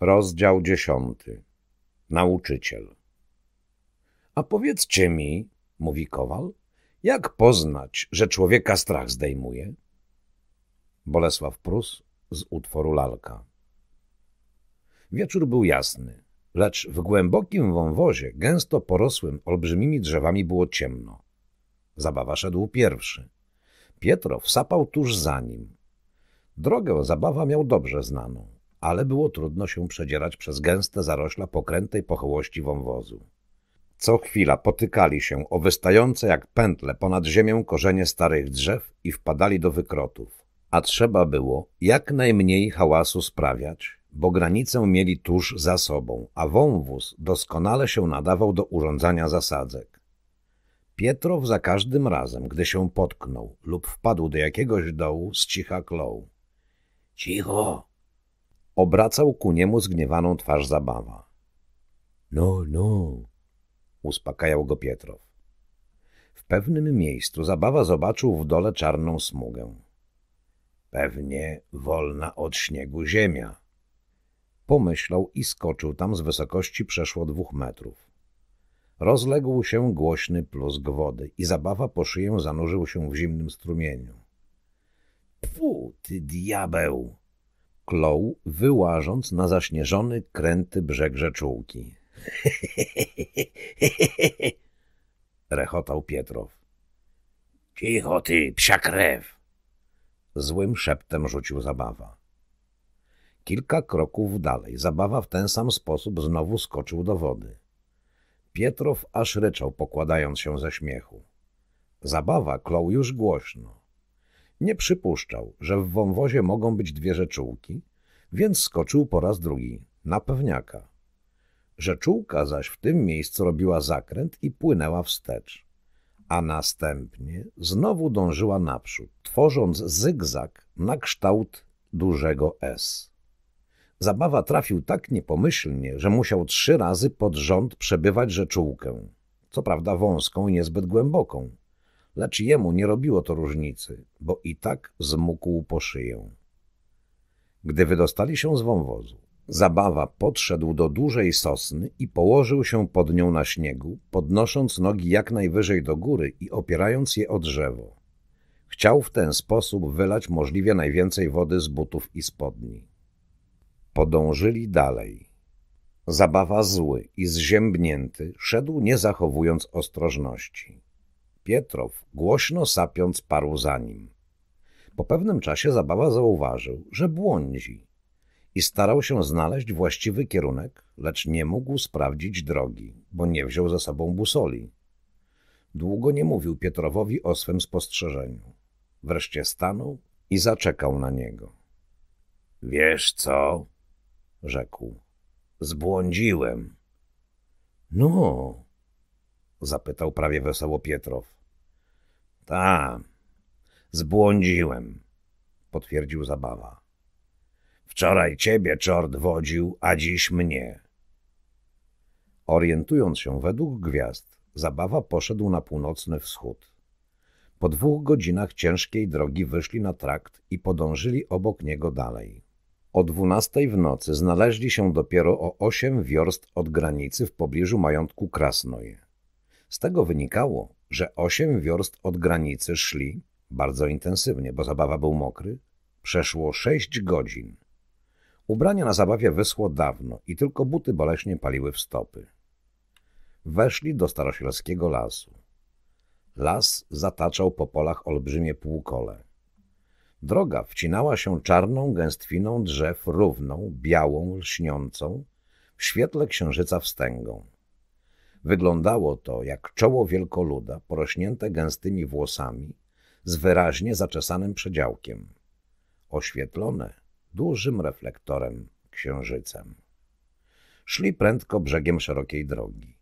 Rozdział dziesiąty. Nauczyciel. A powiedzcie mi, mówi kowal, jak poznać, że człowieka strach zdejmuje? Bolesław Prus z utworu Lalka. Wieczór był jasny, lecz w głębokim wąwozie, gęsto porosłym olbrzymimi drzewami, było ciemno. Zabawa szedł pierwszy. Pietro wsapał tuż za nim. Drogę zabawa miał dobrze znaną ale było trudno się przedzierać przez gęste zarośla pokrętej pochołości wąwozu. Co chwila potykali się o wystające jak pętle ponad ziemię korzenie starych drzew i wpadali do wykrotów. A trzeba było jak najmniej hałasu sprawiać, bo granicę mieli tuż za sobą, a wąwóz doskonale się nadawał do urządzania zasadzek. Pietrow za każdym razem, gdy się potknął lub wpadł do jakiegoś dołu, z cicha klął. – Cicho! Obracał ku niemu zgniewaną twarz zabawa. No, no, uspokajał go Pietrow. W pewnym miejscu zabawa zobaczył w dole czarną smugę. Pewnie wolna od śniegu ziemia. Pomyślał i skoczył tam z wysokości przeszło dwóch metrów. Rozległ się głośny plusk wody i zabawa po szyję zanurzył się w zimnym strumieniu. – Pfu, ty diabeł! klął, wyłażąc na zaśnieżony, kręty brzeg rzeczułki. Rechotał Pietrow. Cicho ty, psia krew! Złym szeptem rzucił zabawa. Kilka kroków dalej zabawa w ten sam sposób znowu skoczył do wody. Pietrow aż ryczał, pokładając się ze śmiechu. Zabawa klął już głośno. Nie przypuszczał, że w wąwozie mogą być dwie rzeczułki, więc skoczył po raz drugi, na pewniaka. Rzeczułka zaś w tym miejscu robiła zakręt i płynęła wstecz, a następnie znowu dążyła naprzód, tworząc zygzak na kształt dużego S. Zabawa trafił tak niepomyślnie, że musiał trzy razy pod rząd przebywać rzeczułkę, co prawda wąską i niezbyt głęboką, lecz jemu nie robiło to różnicy, bo i tak zmógł po szyję. Gdy wydostali się z wąwozu, Zabawa podszedł do dużej sosny i położył się pod nią na śniegu, podnosząc nogi jak najwyżej do góry i opierając je o drzewo. Chciał w ten sposób wylać możliwie najwięcej wody z butów i spodni. Podążyli dalej. Zabawa zły i zziębnięty szedł nie zachowując ostrożności. Pietrow, głośno sapiąc, parł za nim. Po pewnym czasie zabawa zauważył, że błądzi i starał się znaleźć właściwy kierunek, lecz nie mógł sprawdzić drogi, bo nie wziął ze sobą busoli. Długo nie mówił Pietrowowi o swym spostrzeżeniu. Wreszcie stanął i zaczekał na niego. — Wiesz co? — rzekł. — Zbłądziłem. — No? — zapytał prawie wesoło Pietrow. Ta, zbłądziłem, potwierdził zabawa. Wczoraj ciebie czort wodził, a dziś mnie. Orientując się według gwiazd, zabawa poszedł na północny wschód. Po dwóch godzinach ciężkiej drogi wyszli na trakt i podążyli obok niego dalej. O dwunastej w nocy znaleźli się dopiero o osiem wiorst od granicy w pobliżu majątku Krasnoje. Z tego wynikało, że osiem wiorst od granicy szli bardzo intensywnie, bo zabawa był mokry. Przeszło sześć godzin. Ubranie na zabawie wyschło dawno i tylko buty boleśnie paliły w stopy. Weszli do starosielskiego lasu. Las zataczał po polach olbrzymie półkole. Droga wcinała się czarną gęstwiną drzew równą, białą, lśniącą, w świetle księżyca wstęgą. Wyglądało to jak czoło wielkoluda porośnięte gęstymi włosami z wyraźnie zaczesanym przedziałkiem, oświetlone dużym reflektorem księżycem. Szli prędko brzegiem szerokiej drogi.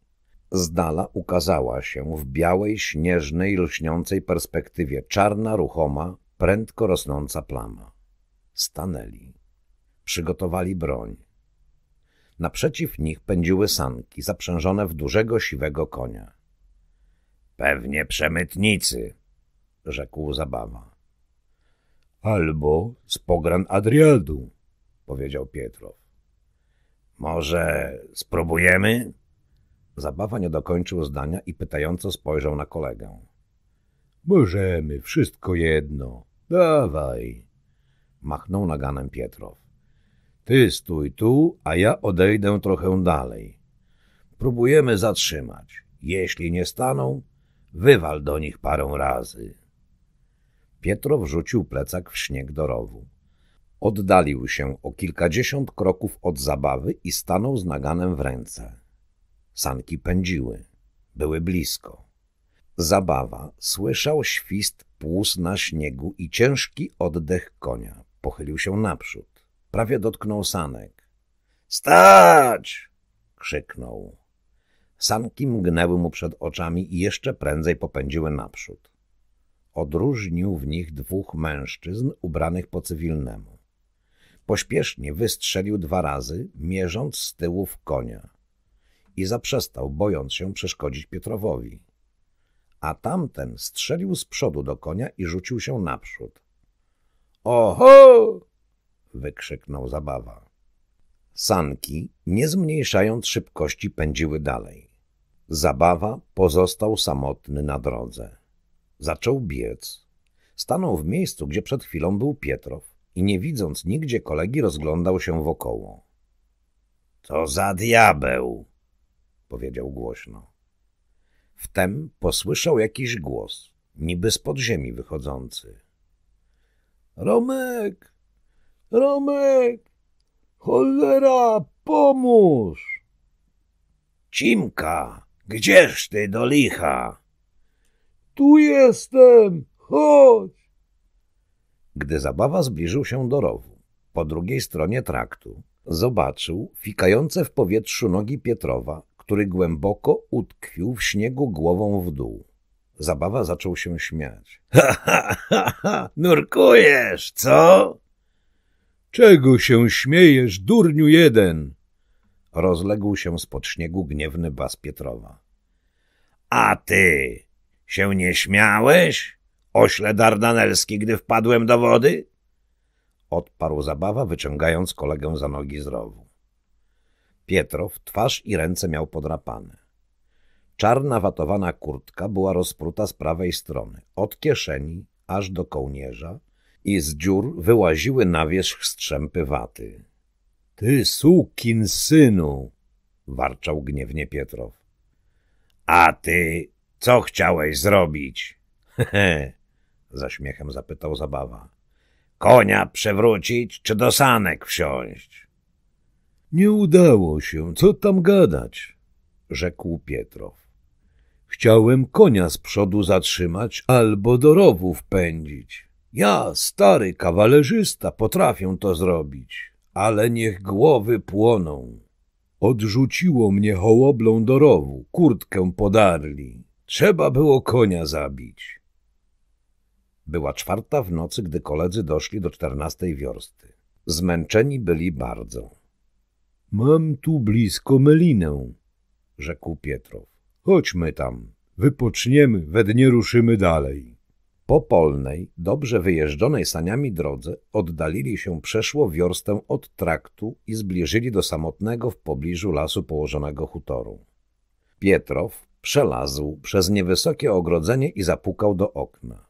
Z dala ukazała się w białej, śnieżnej, lśniącej perspektywie czarna, ruchoma, prędko rosnąca plama. Stanęli. Przygotowali broń. Naprzeciw nich pędziły sanki zaprzężone w dużego siwego konia. — Pewnie przemytnicy — rzekł Zabawa. — Albo z pogran Adriadu — powiedział Pietrow. — Może spróbujemy? Zabawa nie dokończył zdania i pytająco spojrzał na kolegę. — Możemy, wszystko jedno. Dawaj! — machnął naganem Pietrow. Ty stój tu, a ja odejdę trochę dalej. Próbujemy zatrzymać. Jeśli nie staną, wywal do nich parę razy. Pietro wrzucił plecak w śnieg do rowu. Oddalił się o kilkadziesiąt kroków od zabawy i stanął z naganem w ręce. Sanki pędziły. Były blisko. Zabawa słyszał świst płus na śniegu i ciężki oddech konia. Pochylił się naprzód. Prawie dotknął sanek. Stać! krzyknął. Sanki mgnęły mu przed oczami i jeszcze prędzej popędziły naprzód. Odróżnił w nich dwóch mężczyzn ubranych po cywilnemu. Pośpiesznie wystrzelił dwa razy, mierząc z tyłu w konia. I zaprzestał, bojąc się przeszkodzić Pietrowowi. A tamten strzelił z przodu do konia i rzucił się naprzód. – Oho! wykrzyknął zabawa. Sanki, nie zmniejszając szybkości, pędziły dalej. Zabawa pozostał samotny na drodze. Zaczął biec. Stanął w miejscu, gdzie przed chwilą był Pietrow i nie widząc nigdzie kolegi rozglądał się wokoło. – To za diabeł! – powiedział głośno. Wtem posłyszał jakiś głos, niby z podziemi wychodzący. – Romek! Romek! Cholera, pomóż! Cimka, gdzież ty do licha? Tu jestem, chodź! Gdy zabawa zbliżył się do rowu, po drugiej stronie traktu, zobaczył fikające w powietrzu nogi Pietrowa, który głęboko utkwił w śniegu głową w dół. Zabawa zaczął się śmiać. Ha, ha, ha, ha, nurkujesz, co? Czego się śmiejesz, durniu jeden? Rozległ się spod śniegu gniewny bas Pietrowa. A ty się nie śmiałeś, ośle dardanelski, gdy wpadłem do wody? Odparł zabawa, wyciągając kolegę za nogi z rowu. Pietrow twarz i ręce miał podrapane. Czarna watowana kurtka była rozpruta z prawej strony, od kieszeni aż do kołnierza, i z dziur wyłaziły na wierzch strzępy waty. — Ty sukin synu! — warczał gniewnie Pietrow. — A ty co chciałeś zrobić? — śmiechem zapytał Zabawa. — Konia przewrócić czy do sanek wsiąść? — Nie udało się, co tam gadać — rzekł Pietrow. Chciałem konia z przodu zatrzymać albo do rowów pędzić. Ja, stary kawalerzysta, potrafię to zrobić, ale niech głowy płoną. Odrzuciło mnie hołoblą do rowu, kurtkę podarli. Trzeba było konia zabić. Była czwarta w nocy, gdy koledzy doszli do czternastej wiorsty. Zmęczeni byli bardzo. Mam tu blisko Melinę, rzekł Pietrow. Chodźmy tam, wypoczniemy, we dnie ruszymy dalej. Po polnej, dobrze wyjeżdżonej saniami drodze oddalili się przeszło wiorstę od traktu i zbliżyli do samotnego w pobliżu lasu położonego hutoru. Pietrow przelazł przez niewysokie ogrodzenie i zapukał do okna.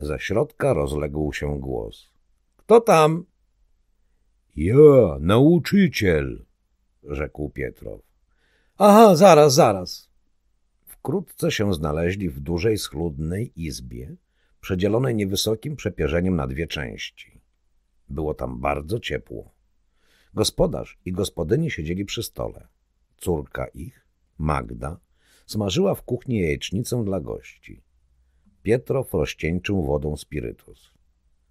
Ze środka rozległ się głos. — Kto tam? — Ja, nauczyciel — rzekł Pietrow. — Aha, zaraz, zaraz. Wkrótce się znaleźli w dużej, schludnej izbie, przedzielone niewysokim przepierzeniem na dwie części. Było tam bardzo ciepło. Gospodarz i gospodyni siedzieli przy stole. Córka ich, Magda, smażyła w kuchni jajecznicę dla gości. Pietro, frościeńczył wodą spirytus.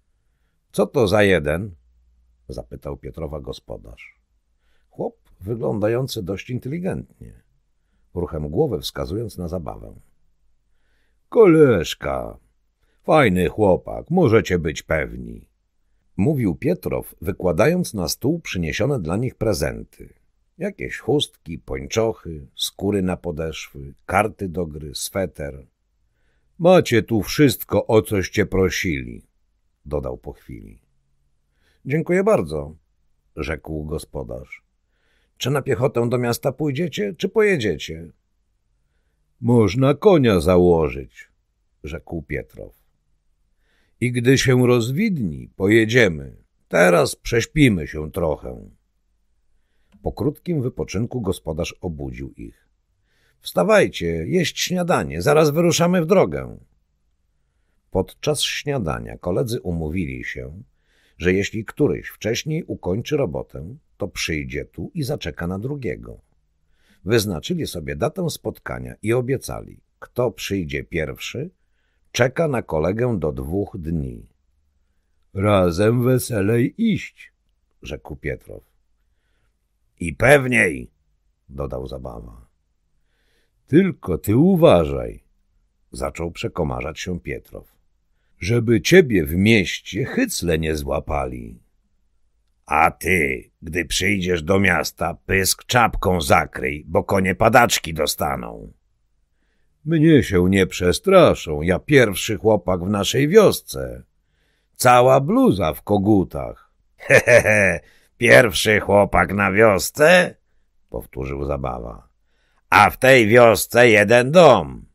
– Co to za jeden? – zapytał Pietrowa gospodarz. Chłop wyglądający dość inteligentnie, ruchem głowy wskazując na zabawę. – Koleżka Fajny chłopak, możecie być pewni. Mówił Pietrow, wykładając na stół przyniesione dla nich prezenty. Jakieś chustki, pończochy, skóry na podeszwy, karty do gry, sweter. Macie tu wszystko, o coście prosili, dodał po chwili. Dziękuję bardzo, rzekł gospodarz. Czy na piechotę do miasta pójdziecie, czy pojedziecie? Można konia założyć, rzekł Pietrow i gdy się rozwidni, pojedziemy. Teraz prześpimy się trochę. Po krótkim wypoczynku gospodarz obudził ich. Wstawajcie, jeść śniadanie, zaraz wyruszamy w drogę. Podczas śniadania koledzy umówili się, że jeśli któryś wcześniej ukończy robotę, to przyjdzie tu i zaczeka na drugiego. Wyznaczyli sobie datę spotkania i obiecali, kto przyjdzie pierwszy – Czeka na kolegę do dwóch dni. Razem weselej iść, rzekł Pietrow. I pewniej, dodał zabawa. Tylko ty uważaj, zaczął przekomarzać się Pietrow, żeby ciebie w mieście hycle nie złapali. A ty, gdy przyjdziesz do miasta, pysk czapką zakryj, bo konie padaczki dostaną. Mnie się nie przestraszą, ja pierwszy chłopak w naszej wiosce. Cała bluza w kogutach. Hehehe, he, he. pierwszy chłopak na wiosce? Powtórzył zabawa. A w tej wiosce jeden dom.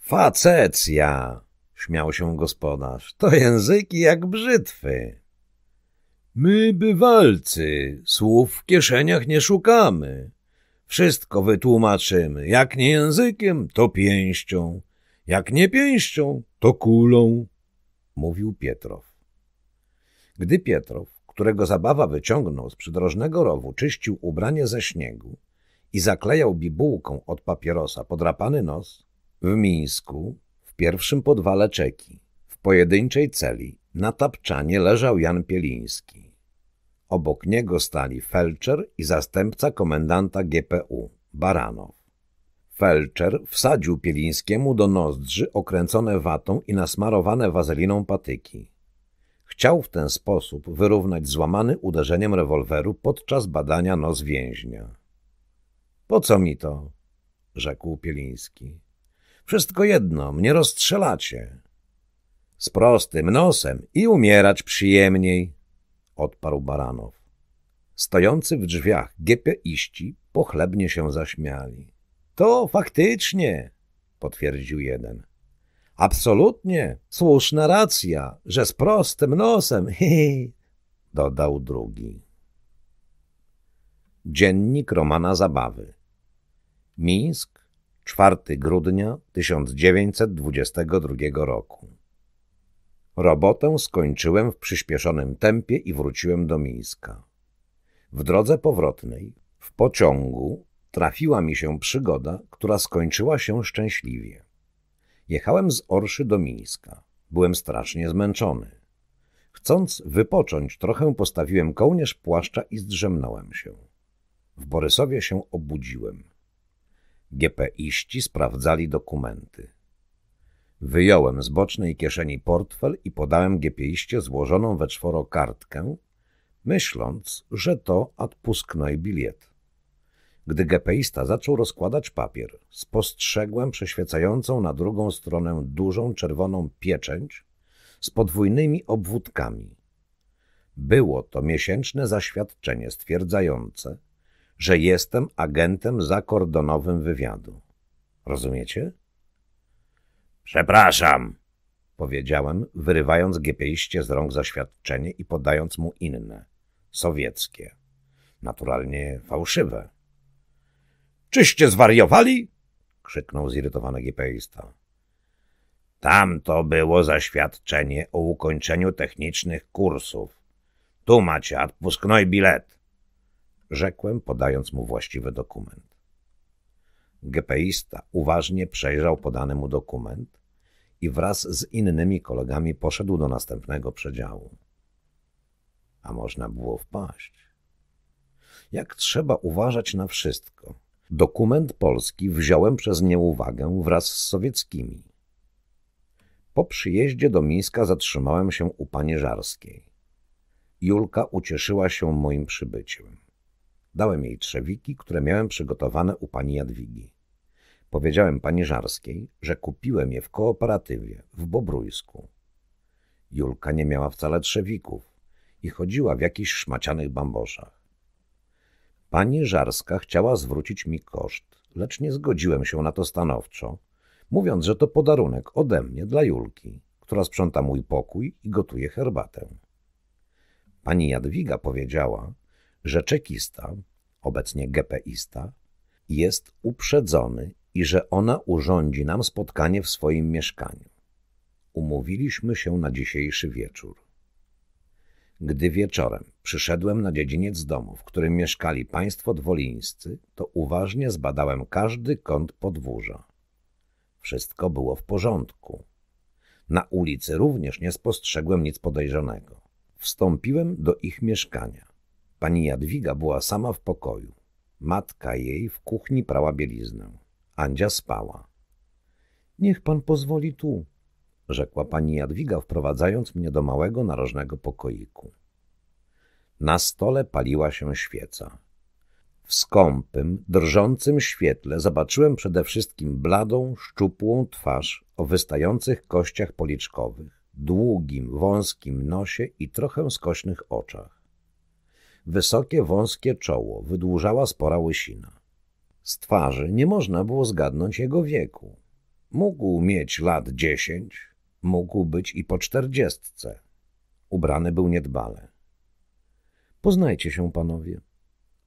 Facecja, śmiał się gospodarz, to języki jak brzytwy. My bywalcy, słów w kieszeniach nie szukamy. Wszystko wytłumaczymy. Jak nie językiem, to pięścią. Jak nie pięścią, to kulą, mówił Pietrow. Gdy Pietrow, którego zabawa wyciągnął z przydrożnego rowu, czyścił ubranie ze śniegu i zaklejał bibułką od papierosa podrapany nos, w Mińsku, w pierwszym podwale czeki, w pojedynczej celi, na tapczanie leżał Jan Pieliński. Obok niego stali felczer i zastępca komendanta GPU, Baranow. Felczer wsadził Pielińskiemu do nozdrzy okręcone watą i nasmarowane wazeliną patyki. Chciał w ten sposób wyrównać złamany uderzeniem rewolweru podczas badania nos więźnia. – Po co mi to? – rzekł Pieliński. – Wszystko jedno, mnie rozstrzelacie. – Z prostym nosem i umierać przyjemniej odparł Baranow. Stojący w drzwiach iści pochlebnie się zaśmiali. To faktycznie, potwierdził jeden. Absolutnie, słuszna racja, że z prostym nosem, hi, dodał drugi. Dziennik Romana Zabawy Mińsk, 4 grudnia 1922 roku Robotę skończyłem w przyspieszonym tempie i wróciłem do Mińska. W drodze powrotnej, w pociągu, trafiła mi się przygoda, która skończyła się szczęśliwie. Jechałem z Orszy do Mińska. Byłem strasznie zmęczony. Chcąc wypocząć, trochę postawiłem kołnierz płaszcza i zdrzemnąłem się. W Borysowie się obudziłem. GPiści sprawdzali dokumenty. Wyjąłem z bocznej kieszeni portfel i podałem giepieście złożoną we czworo kartkę, myśląc, że to odpusknoj bilet. Gdy gepeista zaczął rozkładać papier, spostrzegłem przeświecającą na drugą stronę dużą czerwoną pieczęć z podwójnymi obwódkami. Było to miesięczne zaświadczenie stwierdzające, że jestem agentem zakordonowym wywiadu. Rozumiecie? Przepraszam, powiedziałem, wyrywając giepeiście z rąk zaświadczenie i podając mu inne, sowieckie, naturalnie fałszywe. Czyście zwariowali? krzyknął zirytowany Tam Tamto było zaświadczenie o ukończeniu technicznych kursów. Tu macie odpusknoj bilet, rzekłem, podając mu właściwy dokument. Gepeista uważnie przejrzał podany mu dokument i wraz z innymi kolegami poszedł do następnego przedziału. A można było wpaść. Jak trzeba uważać na wszystko. Dokument polski wziąłem przez nieuwagę wraz z sowieckimi. Po przyjeździe do Mińska zatrzymałem się u pani Żarskiej. Julka ucieszyła się moim przybyciem. Dałem jej trzewiki, które miałem przygotowane u pani Jadwigi. Powiedziałem pani Żarskiej, że kupiłem je w kooperatywie w Bobrujsku. Julka nie miała wcale trzewików i chodziła w jakichś szmacianych bamboszach. Pani Żarska chciała zwrócić mi koszt, lecz nie zgodziłem się na to stanowczo, mówiąc, że to podarunek ode mnie dla Julki, która sprząta mój pokój i gotuje herbatę. Pani Jadwiga powiedziała, że czekista, obecnie GPista, jest uprzedzony i że ona urządzi nam spotkanie w swoim mieszkaniu. Umówiliśmy się na dzisiejszy wieczór. Gdy wieczorem przyszedłem na dziedziniec domu, w którym mieszkali państwo dwolińscy, to uważnie zbadałem każdy kąt podwórza. Wszystko było w porządku. Na ulicy również nie spostrzegłem nic podejrzanego. Wstąpiłem do ich mieszkania. Pani Jadwiga była sama w pokoju. Matka jej w kuchni prała bieliznę. Andzia spała. — Niech pan pozwoli tu — rzekła pani Jadwiga, wprowadzając mnie do małego, narożnego pokoiku. Na stole paliła się świeca. W skąpym, drżącym świetle zobaczyłem przede wszystkim bladą, szczupłą twarz o wystających kościach policzkowych, długim, wąskim nosie i trochę skośnych oczach wysokie, wąskie czoło wydłużała spora łysina. Z twarzy nie można było zgadnąć jego wieku. Mógł mieć lat dziesięć, mógł być i po czterdziestce. Ubrany był niedbale. Poznajcie się, panowie,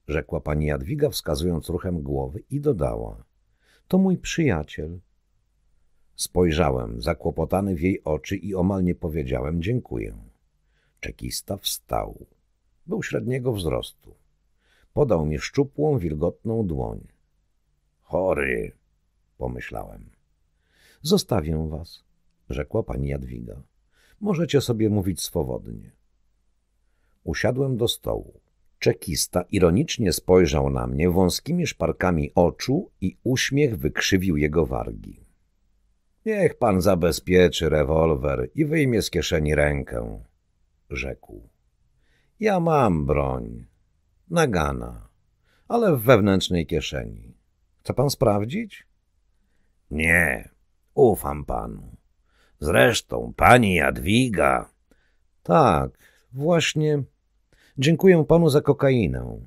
rzekła pani Jadwiga, wskazując ruchem głowy i dodała. To mój przyjaciel. Spojrzałem, zakłopotany w jej oczy i omal nie powiedziałem dziękuję. Czekista wstał. Był średniego wzrostu. Podał mi szczupłą, wilgotną dłoń. Chory, pomyślałem. Zostawię was, rzekła pani Jadwiga. Możecie sobie mówić swobodnie. Usiadłem do stołu. Czekista ironicznie spojrzał na mnie wąskimi szparkami oczu i uśmiech wykrzywił jego wargi. Niech pan zabezpieczy rewolwer i wyjmie z kieszeni rękę, rzekł. Ja mam broń. Nagana. Ale w wewnętrznej kieszeni. Chce pan sprawdzić? Nie. Ufam panu. Zresztą pani Jadwiga. Tak, właśnie. Dziękuję panu za kokainę.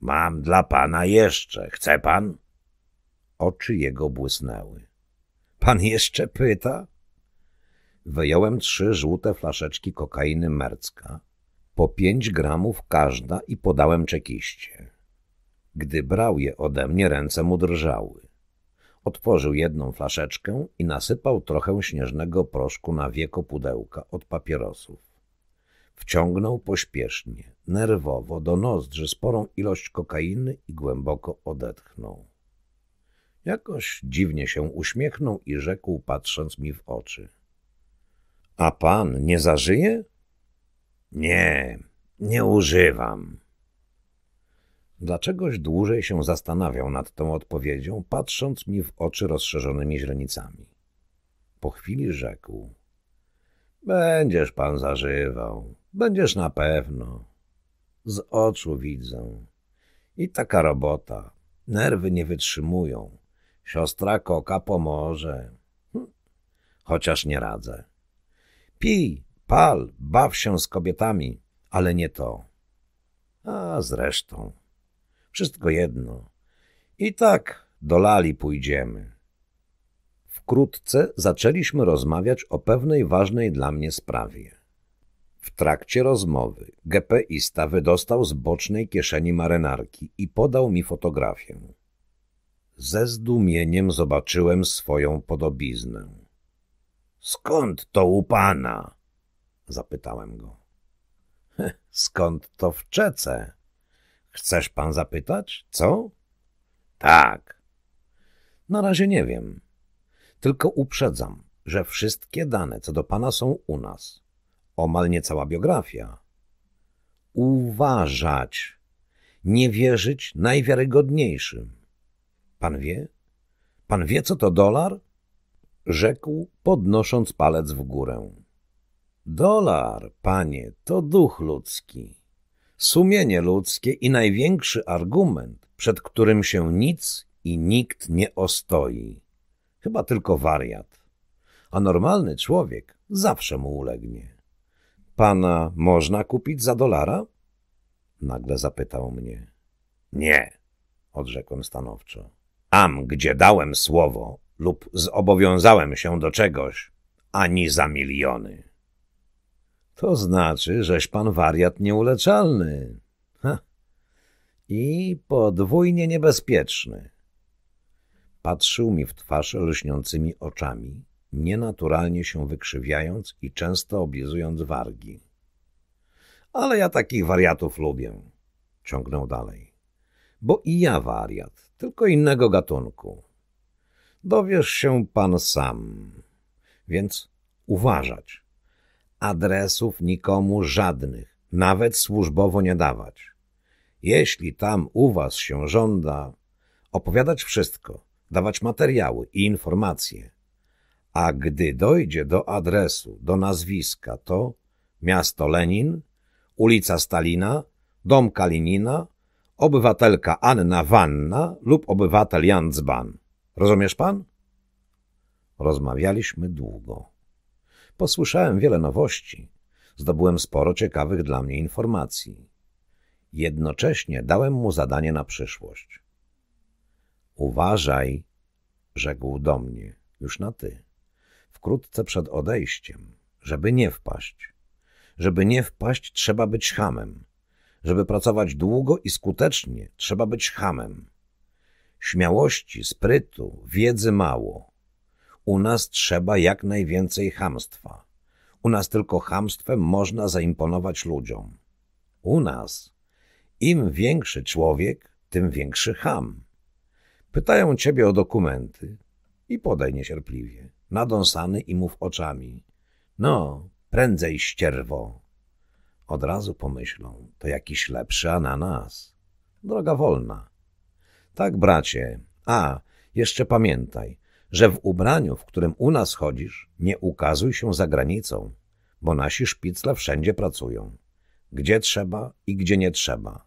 Mam dla pana jeszcze. Chce pan? Oczy jego błysnęły. Pan jeszcze pyta? Wyjąłem trzy żółte flaszeczki kokainy mercka po pięć gramów każda i podałem czekiście. Gdy brał je ode mnie, ręce mu drżały. Otworzył jedną flaszeczkę i nasypał trochę śnieżnego proszku na wieko pudełka od papierosów. Wciągnął pośpiesznie, nerwowo, do nozdrzy sporą ilość kokainy i głęboko odetchnął. Jakoś dziwnie się uśmiechnął i rzekł, patrząc mi w oczy. — A pan nie zażyje? Nie, nie używam. Dlaczegoś dłużej się zastanawiał nad tą odpowiedzią, patrząc mi w oczy rozszerzonymi źrenicami. Po chwili rzekł. Będziesz pan zażywał, będziesz na pewno. Z oczu widzę. I taka robota. Nerwy nie wytrzymują. Siostra koka pomoże. Hm. Chociaż nie radzę. Pij, Pal, baw się z kobietami, ale nie to. A zresztą, wszystko jedno. I tak do lali pójdziemy. Wkrótce zaczęliśmy rozmawiać o pewnej ważnej dla mnie sprawie. W trakcie rozmowy GPista wydostał z bocznej kieszeni marynarki i podał mi fotografię. Ze zdumieniem zobaczyłem swoją podobiznę. – Skąd to u pana? Zapytałem go. Skąd to w Czece? Chcesz pan zapytać? Co? Tak. Na razie nie wiem. Tylko uprzedzam, że wszystkie dane co do pana są u nas. Omal nie cała biografia. Uważać. Nie wierzyć najwiarygodniejszym. Pan wie? Pan wie, co to dolar? Rzekł, podnosząc palec w górę. Dolar, panie, to duch ludzki, sumienie ludzkie i największy argument, przed którym się nic i nikt nie ostoi. Chyba tylko wariat. A normalny człowiek zawsze mu ulegnie. Pana można kupić za dolara? Nagle zapytał mnie. Nie, odrzekłem stanowczo. Am, gdzie dałem słowo lub zobowiązałem się do czegoś, ani za miliony. To znaczy, żeś pan wariat nieuleczalny. Ha. I podwójnie niebezpieczny. Patrzył mi w twarz lśniącymi oczami, nienaturalnie się wykrzywiając i często oblizując wargi. Ale ja takich wariatów lubię, ciągnął dalej. Bo i ja wariat, tylko innego gatunku. Dowiesz się pan sam, więc uważać adresów nikomu żadnych, nawet służbowo nie dawać. Jeśli tam u was się żąda, opowiadać wszystko, dawać materiały i informacje. A gdy dojdzie do adresu, do nazwiska, to miasto Lenin, ulica Stalina, dom Kalinina, obywatelka Anna Wanna lub obywatel Jan Zban. Rozumiesz pan? Rozmawialiśmy długo. Posłyszałem wiele nowości, zdobyłem sporo ciekawych dla mnie informacji. Jednocześnie dałem mu zadanie na przyszłość. Uważaj, rzekł do mnie, już na ty, wkrótce przed odejściem, żeby nie wpaść. Żeby nie wpaść, trzeba być hamem. Żeby pracować długo i skutecznie, trzeba być hamem. Śmiałości, sprytu, wiedzy mało. U nas trzeba jak najwięcej hamstwa. U nas tylko hamstwem można zaimponować ludziom. U nas im większy człowiek, tym większy ham. Pytają ciebie o dokumenty i podaj niecierpliwie, nadąsany i mów oczami. No, prędzej ścierwo. Od razu pomyślą, to jakiś lepszy ananas. Droga wolna. Tak, bracie. A, jeszcze pamiętaj, że w ubraniu, w którym u nas chodzisz, nie ukazuj się za granicą, bo nasi szpicle wszędzie pracują. Gdzie trzeba i gdzie nie trzeba.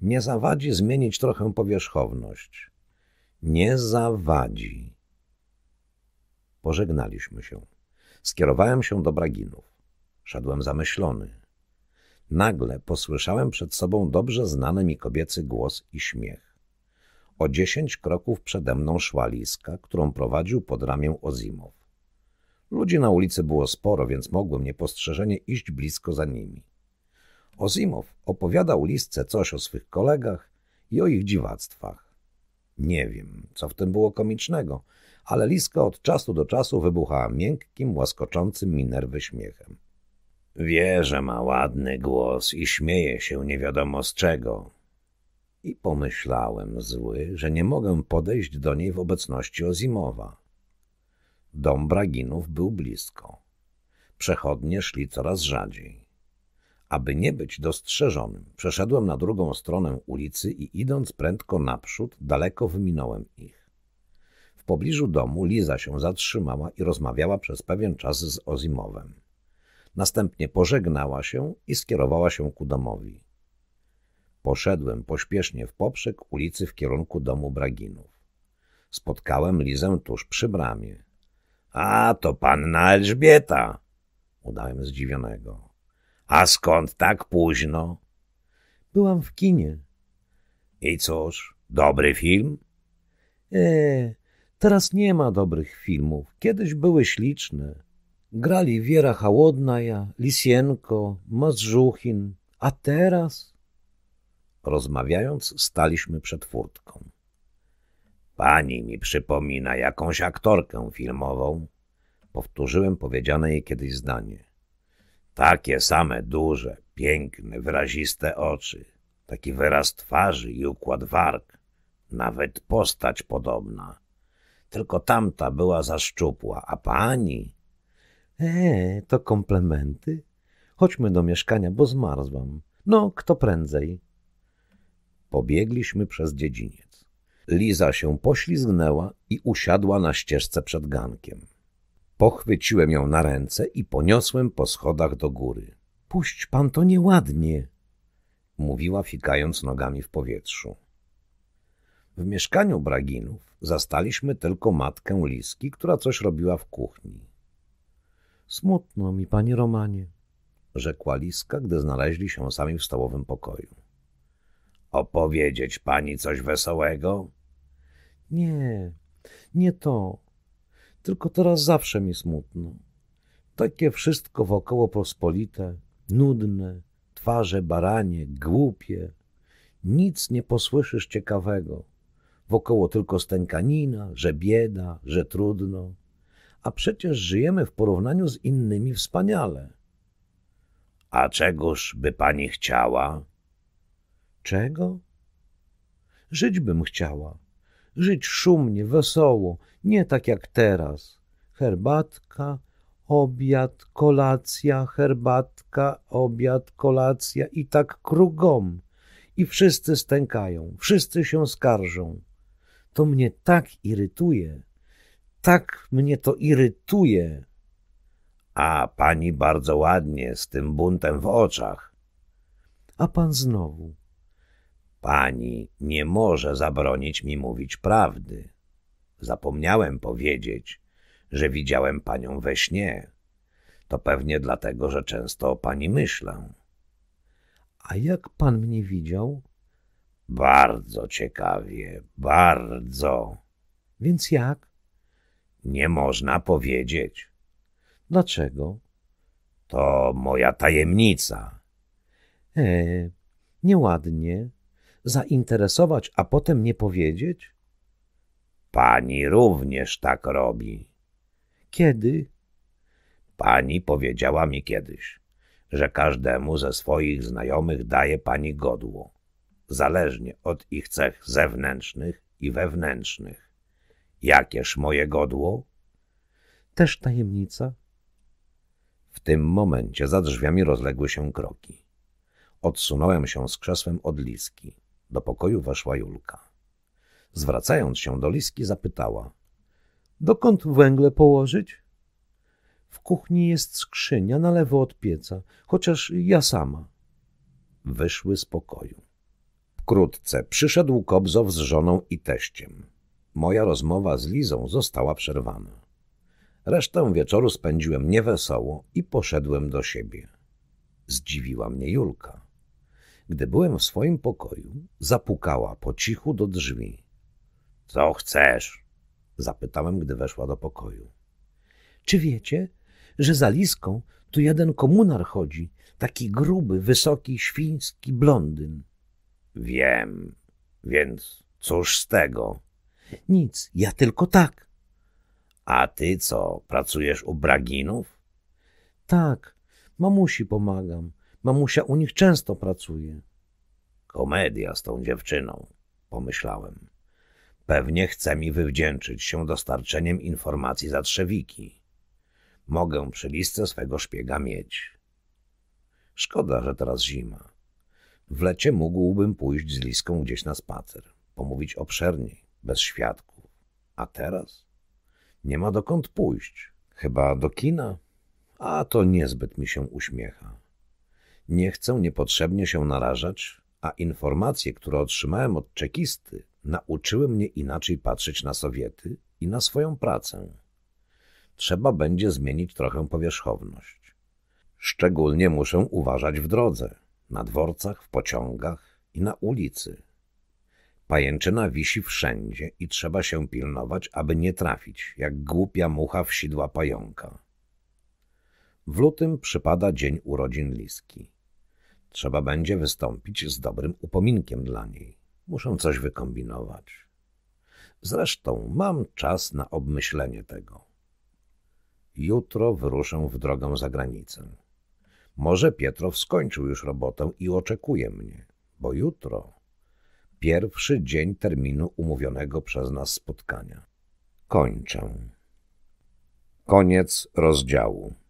Nie zawadzi zmienić trochę powierzchowność. Nie zawadzi. Pożegnaliśmy się. Skierowałem się do Braginów. Szedłem zamyślony. Nagle posłyszałem przed sobą dobrze znany mi kobiecy głos i śmiech. O dziesięć kroków przede mną szła Liska, którą prowadził pod ramię Ozimow. Ludzi na ulicy było sporo, więc mogłem niepostrzeżenie iść blisko za nimi. Ozimow opowiadał Lisce coś o swych kolegach i o ich dziwactwach. Nie wiem, co w tym było komicznego, ale Liska od czasu do czasu wybuchała miękkim, łaskoczącym mi nerwy śmiechem. Wie, że ma ładny głos i śmieje się nie wiadomo z czego, i pomyślałem, zły, że nie mogę podejść do niej w obecności Ozimowa. Dom Braginów był blisko. Przechodnie szli coraz rzadziej. Aby nie być dostrzeżonym, przeszedłem na drugą stronę ulicy i idąc prędko naprzód, daleko wyminąłem ich. W pobliżu domu Liza się zatrzymała i rozmawiała przez pewien czas z Ozimowem. Następnie pożegnała się i skierowała się ku domowi. Poszedłem pośpiesznie w poprzek ulicy w kierunku domu Braginów. Spotkałem Lizę tuż przy bramie. – A, to panna Elżbieta! – udałem zdziwionego. – A skąd tak późno? – Byłam w kinie. – I cóż, dobry film? – Eee, teraz nie ma dobrych filmów. Kiedyś były śliczne. Grali Wiera Hałodnaja, Lisienko, Mazżuchin, a teraz... Rozmawiając, staliśmy przed furtką. Pani mi przypomina jakąś aktorkę filmową. Powtórzyłem powiedziane jej kiedyś zdanie. Takie same duże, piękne, wyraziste oczy, taki wyraz twarzy i układ warg, nawet postać podobna. Tylko tamta była za szczupła, a pani... E, to komplementy? Chodźmy do mieszkania, bo zmarzłam. No, kto prędzej. Pobiegliśmy przez dziedziniec. Liza się poślizgnęła i usiadła na ścieżce przed gankiem. Pochwyciłem ją na ręce i poniosłem po schodach do góry. – Puść pan to nieładnie! – mówiła fikając nogami w powietrzu. W mieszkaniu Braginów zastaliśmy tylko matkę Liski, która coś robiła w kuchni. – Smutno mi, panie Romanie – rzekła Liska, gdy znaleźli się sami w stołowym pokoju. Opowiedzieć pani coś wesołego? Nie, nie to. Tylko teraz zawsze mi smutno. Takie wszystko wokoło pospolite, nudne, twarze baranie, głupie. Nic nie posłyszysz ciekawego. Wokoło tylko stękanina, że bieda, że trudno. A przecież żyjemy w porównaniu z innymi wspaniale. A czegoż by pani chciała? Czego? Żyć bym chciała. Żyć szumnie, wesoło, nie tak jak teraz. Herbatka, obiad, kolacja, herbatka, obiad, kolacja i tak krugom. I wszyscy stękają, wszyscy się skarżą. To mnie tak irytuje, tak mnie to irytuje. A pani bardzo ładnie, z tym buntem w oczach. A pan znowu. Pani nie może zabronić mi mówić prawdy. Zapomniałem powiedzieć, że widziałem panią we śnie. To pewnie dlatego, że często o pani myślę. A jak pan mnie widział? Bardzo ciekawie, bardzo. Więc jak? Nie można powiedzieć. Dlaczego? To moja tajemnica. E, nieładnie zainteresować, a potem nie powiedzieć? Pani również tak robi. Kiedy? Pani powiedziała mi kiedyś, że każdemu ze swoich znajomych daje pani godło, zależnie od ich cech zewnętrznych i wewnętrznych. Jakież moje godło? Też tajemnica. W tym momencie za drzwiami rozległy się kroki. Odsunąłem się z krzesłem od liski. Do pokoju weszła Julka. Zwracając się do Liski, zapytała. Dokąd węgle położyć? W kuchni jest skrzynia na lewo od pieca, chociaż ja sama. Wyszły z pokoju. Wkrótce przyszedł Kobzow z żoną i teściem. Moja rozmowa z Lizą została przerwana. Resztę wieczoru spędziłem niewesoło i poszedłem do siebie. Zdziwiła mnie Julka. Gdy byłem w swoim pokoju, zapukała po cichu do drzwi. – Co chcesz? – zapytałem, gdy weszła do pokoju. – Czy wiecie, że za Liską tu jeden komunar chodzi, taki gruby, wysoki, świński blondyn? – Wiem, więc cóż z tego? – Nic, ja tylko tak. – A ty co, pracujesz u Braginów? – Tak, mamusi pomagam – Mamusia u nich często pracuje. Komedia z tą dziewczyną, pomyślałem. Pewnie chce mi wywdzięczyć się dostarczeniem informacji za trzewiki. Mogę przy listce swego szpiega mieć. Szkoda, że teraz zima. W lecie mógłbym pójść z Liską gdzieś na spacer, pomówić obszerniej, bez świadków. A teraz? Nie ma dokąd pójść. Chyba do kina? A to niezbyt mi się uśmiecha. Nie chcę niepotrzebnie się narażać, a informacje, które otrzymałem od czekisty, nauczyły mnie inaczej patrzeć na Sowiety i na swoją pracę. Trzeba będzie zmienić trochę powierzchowność. Szczególnie muszę uważać w drodze, na dworcach, w pociągach i na ulicy. Pajęczyna wisi wszędzie i trzeba się pilnować, aby nie trafić, jak głupia mucha w sidła pająka. W lutym przypada dzień urodzin Liski. Trzeba będzie wystąpić z dobrym upominkiem dla niej. Muszę coś wykombinować. Zresztą mam czas na obmyślenie tego. Jutro wyruszę w drogę za granicę. Może Pietrow skończył już robotę i oczekuje mnie, bo jutro pierwszy dzień terminu umówionego przez nas spotkania. Kończę. Koniec rozdziału.